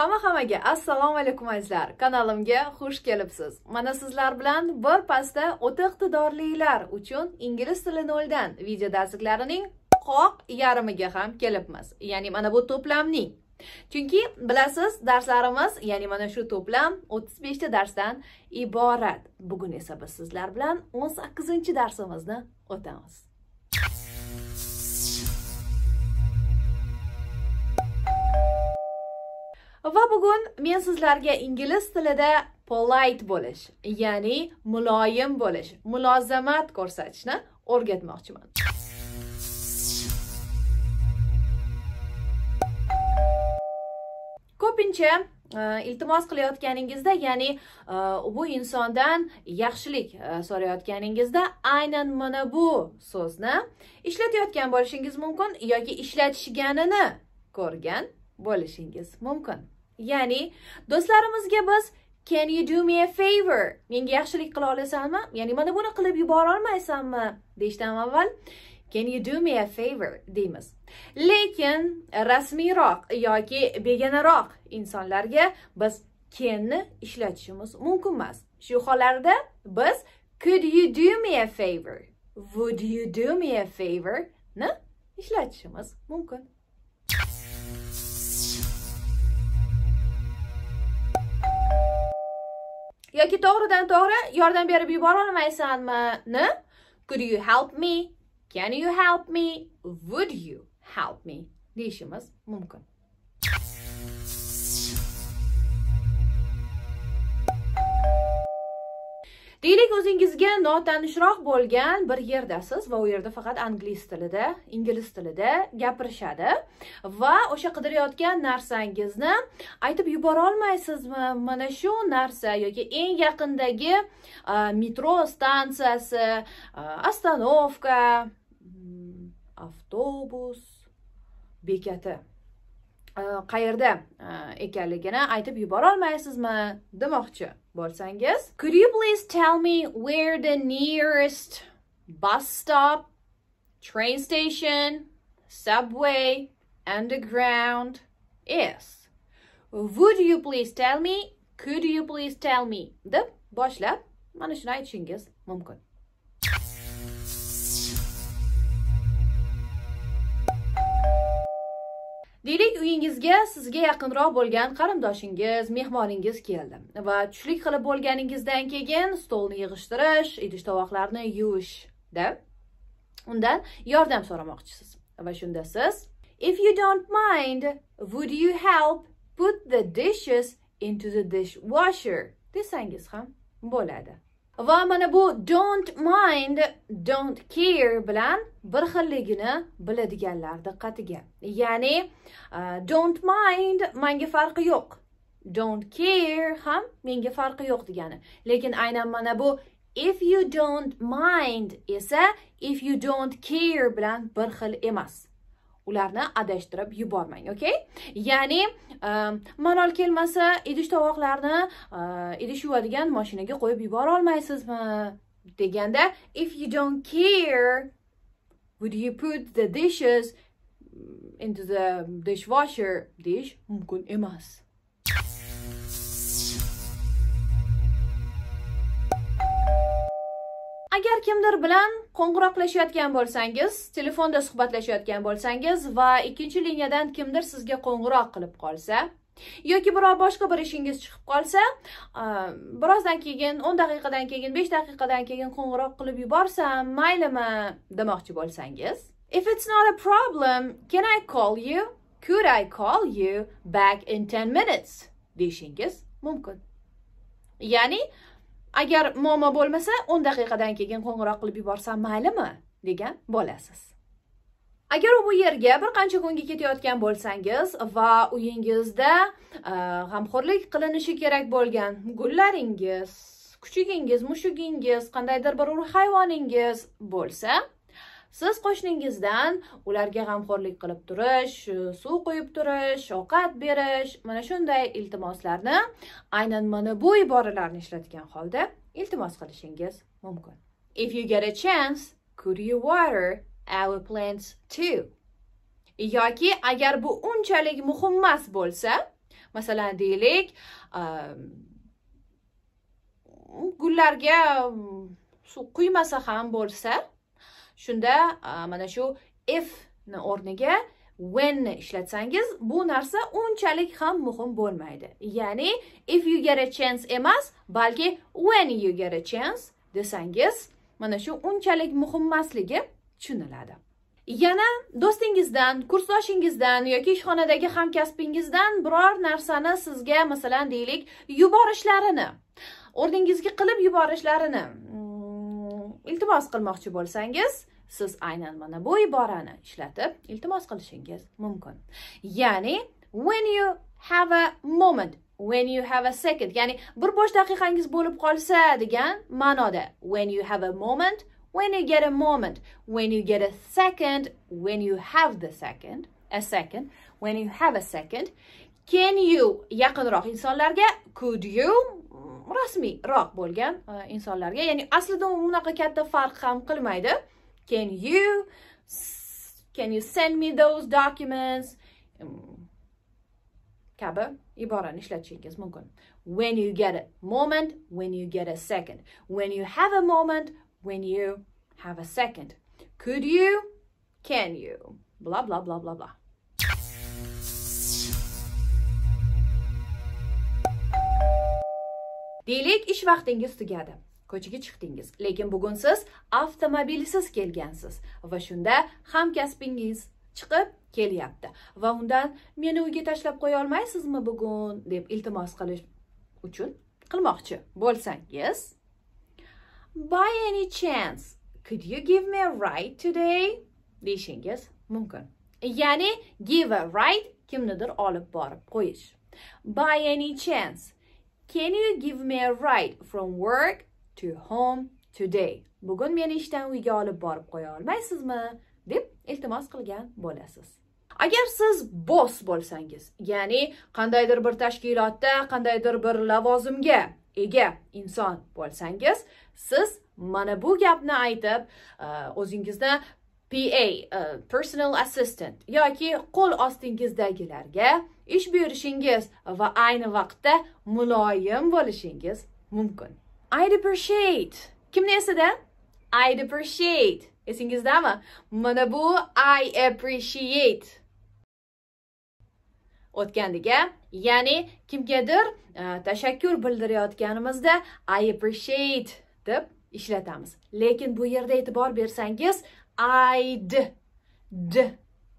hamma hammaga assalomu alaykum azizlar kanalimga xush kelibsiz mana sizlar bilan bir pasta o'ta iqtidorlilar uchun ingliz tili noldan video darsliklarining qoq yarimiga ham kelibmiz ya'ni mana bu to'plamning chunki bilasiz darslarimiz ya'ni mana shu to'plam 35 ta darsdan iborat bugun esa biz sizlar bilan 18 darsimizni o'tamiz va bugun men sizlarga ingliz tilida polite bo'lish ya'ni muloyim bo'lish mulozamat ko'rsatishni o'rgatmoqchiman ko'pincha e, iltimos qilayotganingizda ya'ni e, bu insondan yaxshilik e, so'rayotganingizda aynan mana bu so'zni ishlatayotgan bo'lishingiz mumkin yoki ishlatishganini ko'rgan bo'lishingiz mumkin ya'ni do'stlarimizga biz can you do me a favor menga yaxshilik qila olasanmi ya'ni mana buni qilib yubora olmaysanmi deyishdan avval can you do me a favor deymiz lekin rasmiyroq yoki begonaroq insonlarga biz ni ishlatishimiz mumkin emas shu hollarda biz could you do me a favor would you do me a favor ni ishlatishimiz mumkin yoki to'g'ridan to'g'ri yordam berib yubora olmaysanmi ni could you help me can you help me would you help me deyishimiz mumkin Deylik, o'zingizga notanishroq bo'lgan bir yerdasiz va u yerda faqat ingliz tilida, ingliz tilida gapirishadi va o'sha qidirayotgan narsangizni aytib yubora olmaysizmi? Mana shu narsa yoki eng yaqindagi metro stansiyasi, ostanovka, avtobus bekati Э, qayerda э, ekanligini aytib yubora olmaysizmi demoqchi bo'lsangiz could you please tell me where the nearest bus stop train station subway underground is would you please tell me could you please tell me deb boshlab mana shuni aytishingiz mumkin deylik uyingizga sizga yaqinroq bo'lgan qarindoshingiz mehmoningiz keldi va tushlik qilib bo'lganingizdan keyin stolni yig'ishtirish idish tovoqlarni yuvishda undan yordam so'ramoqchisiz va shunda siz if you don't mind would you help put the dishes into the dishwasher desangiz ham bo'ladi va mana bu don't mind don't care bilan bir xilligini biladiganlar diqqatiga ya'ni uh, don't mind menga farqi yo'q don't care ham menga farqi yo'q degani lekin aynan mana bu if you don't mind esa if you don't care bilan bir xil emas ularni adashtirib yubormang okey ya'ni ehm, malol kelmasa idish tovoqlarni ehm, idish yuvadigan mashinaga qo'yib yubora olmaysizmi deganda if you don't care would you put the dishes into the dishwasher deyish mumkin emas agar kimdir bilan qo'ng'iroqlashayotgan bo'lsangiz telefonda suhbatlashayotgan bo'lsangiz va ikkinchi liniyadan kimdir sizga qo'ng'iroq qilib qolsa yoki biror boshqa bir ishingiz chiqib qolsa birozdan keyin o'n daqiqadan keyin besh daqiqadan keyin qo'ng'iroq qilib yuborsam maylimi demoqchi bo'lsangiz if it's not a problem can i call you could i call you back in ten minutes deyishingiz mumkin ya'ni agar muammo bo'lmasa o'n daqiqadan keyin qo'ng'iroq qilib yuborsam maylimi degan bo'lasiz agar bu yerga bir qancha kunga ketayotgan bo'lsangiz va uyingizda e, g'amxo'rlik qilinishi kerak bo'lgan gullaringiz kuchugingiz mushugingiz qandaydir bir hayvoningiz bo'lsa siz qo'shningizdan ularga g'amxo'rlik qilib turish suv quyib turish ovqat berish mana shunday iltimoslarni aynan mana bu iboralarni ishlatgan holda iltimos qilishingiz mumkin if you get a chance could you water our plants too yoki agar bu unchalik muhim emas bo'lsa masalan deylik ehm, gullarga suv quymasa ham bo'lsa shunda mana shu if ni o'rniga when ni ishlatsangiz bu narsa unchalik ham muhim bo'lmaydi ya'ni if you get a chance emas balki when you get a chance desangiz mana shu unchalik muhim emasligi tushuniladi yana do'stingizdan kursdoshingizdan yoki ishxonadagi hamkasbingizdan biror narsani sizga masalan deylik yuborishlarini o'rningizga qilib yuborishlarini mm, iltimos qilmoqchi bo'lsangiz siz aynan mana bu iborani ishlatib iltimos qilishingiz mumkin ya'ni when you have a moment when you have a second ya'ni bir bo'sh daqiqangiz bo'lib qolsa degan ma'noda when you have a moment when you get a moment when you get a second when you have the second a second when you have a second can you yaqinroq insonlarga could you mm, rasmiyroq bo'lgan e, insonlarga ya'ni aslida unaqa katta farq ham qilmaydi Can you, can you send me those documents? kabi ibora ishlatishingiz mumkin. When you get a moment, when you get a second. When you have a moment, when you have a second. Could you, can you, blah, blah, blah, blah, blah. Deylik, ish vaqtingiz tugadi. ko'chaga chiqdingiz lekin bugun siz avtomobilsiz kelgansiz va shunda hamkasbingiz chiqib kelyapti va undan meni uyga tashlab qo'ya olmaysizmi bugun deb iltimos qilish uchun qilmoqchi bo'lsangiz by any chance could you give me a ride today deyishingiz mumkin ya'ni give a ride kimnidir olib borib qo'yish by any chance can you give me a ride from work to home today bugun meni ishdan uyga olib borib qo'ya olmaysizmi deb iltimos qilgan bo'lasiz agar siz boss bo'lsangiz ya'ni qandaydir bir tashkilotda qandaydir bir lavozimga ega inson bo'lsangiz siz mana bu gapni aytib e, o'zingizni PA, e, personal assistant yoki qo'l ostingizdagilarga ish buyurishingiz va ayni vaqtda muloyim bo'lishingiz mumkin. I depreciate. Kimni esida? I depreciate. Esingizdami? Mana bu I appreciate. O'tgandiga, ya'ni kimgadir e, tashakkur bildirayotganimizda I appreciate deb ishlatamiz. Lekin bu yerda e'tibor bersangiz, I'd d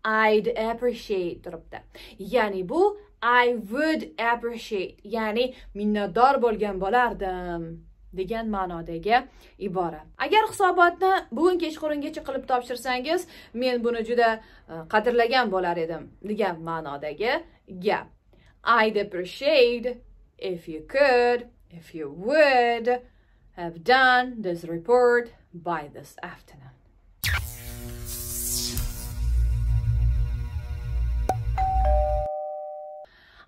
I'd appreciate turibdi. Ya'ni bu I would appreciate, ya'ni minnatdor bo'lgan bo'lardim. degan ma'nodagi ibora agar hisobotni bugun kechqurungacha qilib topshirsangiz men buni juda e, qadrlagan bo'lar edim degan ma'nodagi gap i'd appreciate if you could if you would have done this report by this afternoon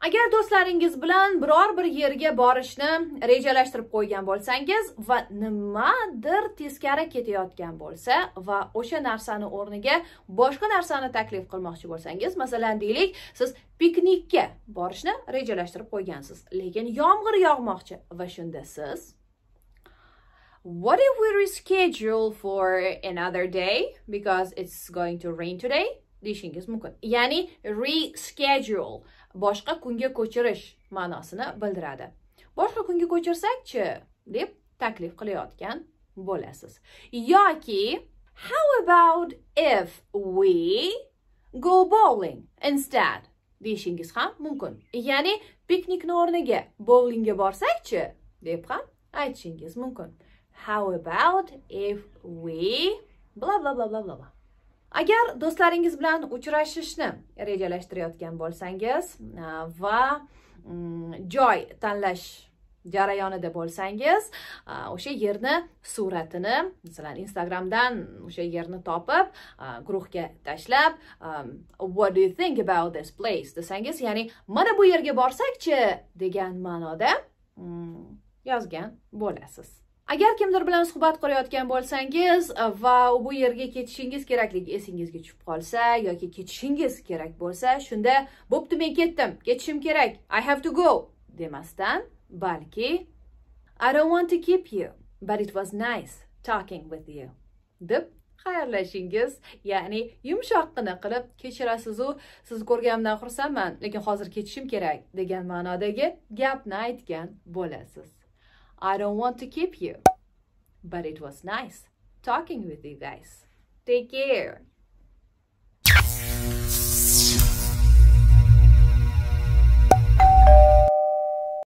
agar do'stlaringiz bilan biror bir yerga borishni rejalashtirib qo'ygan bo'lsangiz va nimadir teskari ketayotgan bo'lsa va o'sha narsani o'rniga boshqa narsani taklif qilmoqchi bo'lsangiz masalan deylik siz piknikka borishni rejalashtirib qo'ygansiz lekin yomg'ir yog'moqchi va shunda siz what if we reschedule for another day because it's going to rain today deyishingiz mumkin ya'ni reschedule boshqa kunga ko'chirish ma'nosini bildiradi boshqa kunga ko'chirsakchi deb taklif qilayotgan bo'lasiz yoki how about if we go bowling instead deyishingiz ham mumkin ya'ni piknikni o'rniga bowlingga borsakchi deb ham aytishingiz mumkin how about if we bla bla bla bla bla bla agar do'stlaringiz bilan uchrashishni rejalashtirayotgan bo'lsangiz va mm, joy tanlash jarayonida bo'lsangiz o'sha yerni suratini masalan instagramdan o'sha yerni topib guruhga tashlab what do you think about this place desangiz ya'ni mana bu yerga borsakchi degan ma'noda mm, yozgan bo'lasiz agar kimdir bilan suhbat qurayotgan bo'lsangiz va u bu yerga ketishingiz kerakligi esingizga tushib qolsa yoki ketishingiz kerak bo'lsa shunda bo'pti men ketdim ketishim kerak i have to go demasdan balki i don't want to keep you but it was nice talking with you deb xayrlashingiz ya'ni yumshoqqina qilib kechirasizu sizni ko'rganimdan xursandman lekin hozir ketishim kerak degan ma'nodagi gapni aytgan bo'lasiz I don't want to keep you. But it was nice talking with you guys. Take care.